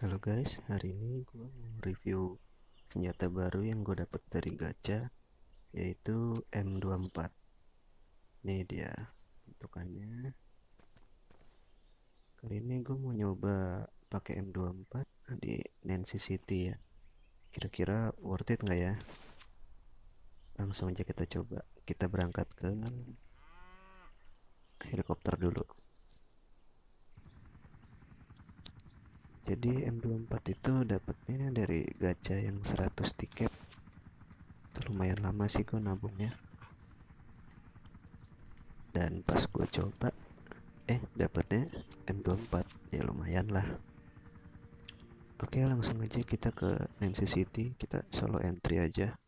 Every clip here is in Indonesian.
Halo guys, hari ini gue mau review senjata baru yang gue dapet dari gacha yaitu M24 Ini dia bentukannya Kali ini gue mau nyoba pakai M24 di Nancy City ya Kira-kira worth it nggak ya? Langsung aja kita coba Kita berangkat ke helikopter dulu jadi MP4 itu dapatnya dari gacha yang 100 tiket itu lumayan lama sih gue nabungnya dan pas gue coba eh dapatnya MP4 ya lumayan lah oke langsung aja kita ke Nancy City kita solo entry aja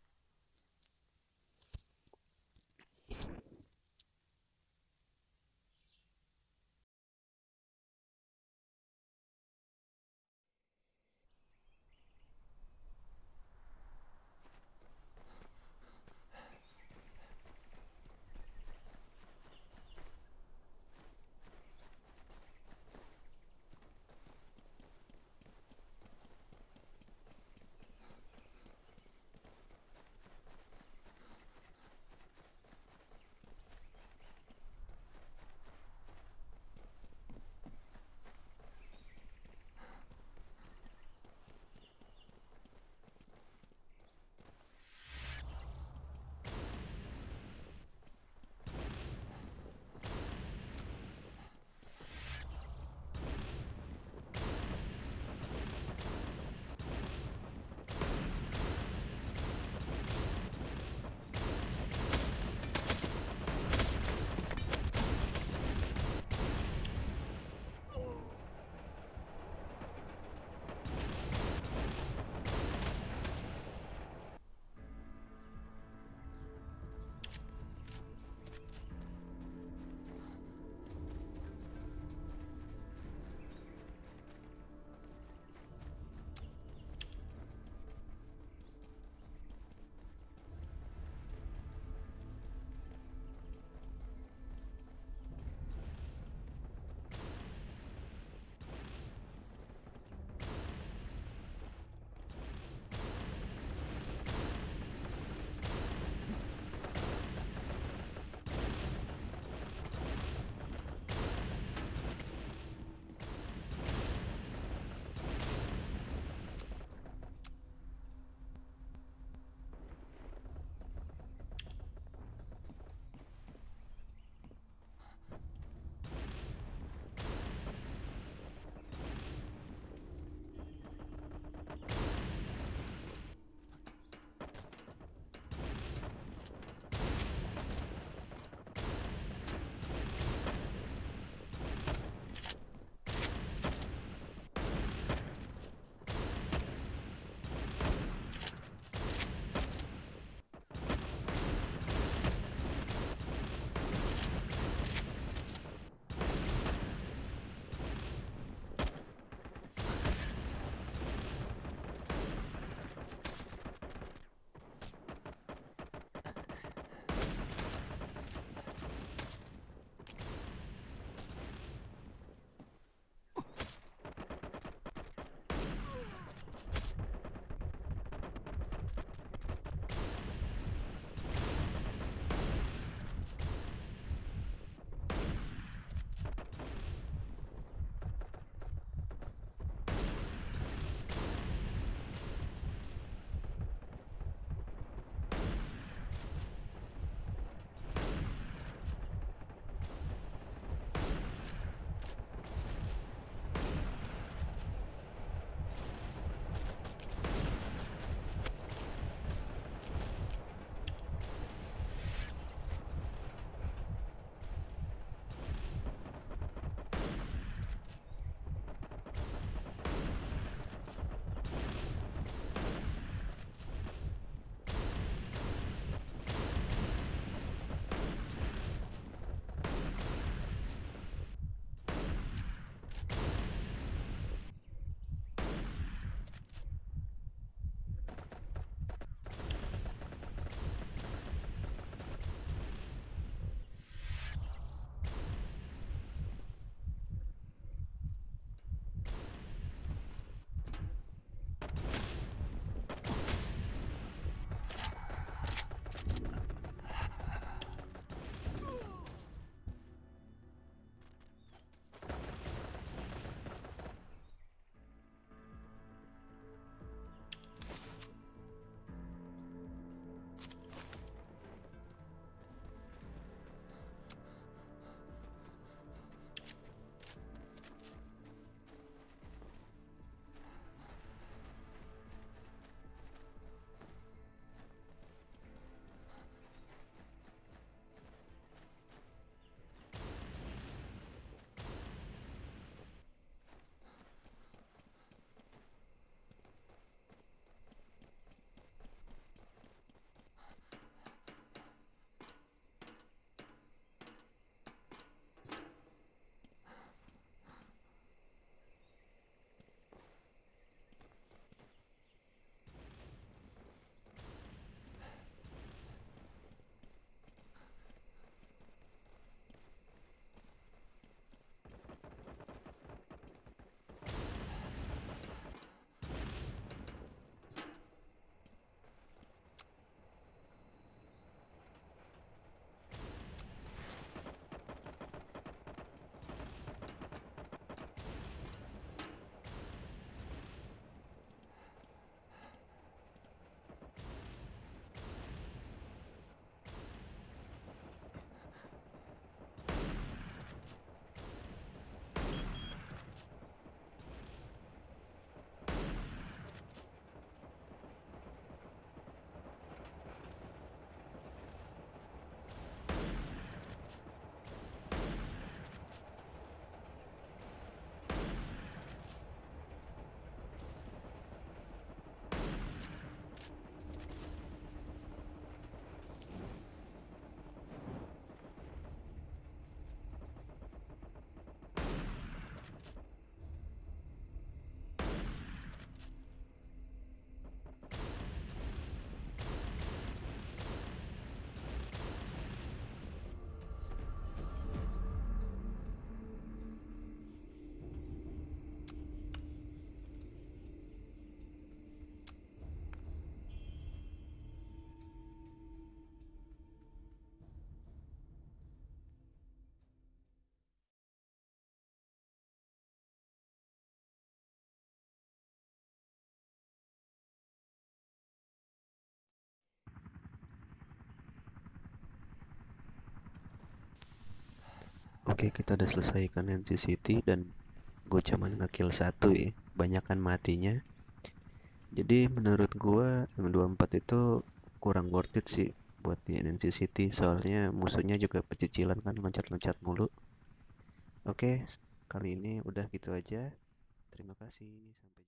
Oke kita udah selesaikan NCCT dan gue cuman ngekill satu ya Banyakan matinya Jadi menurut gue M24 itu kurang worth it sih buat di NCCT Soalnya musuhnya juga pecicilan kan loncat-loncat mulu Oke kali ini udah gitu aja Terima kasih sampai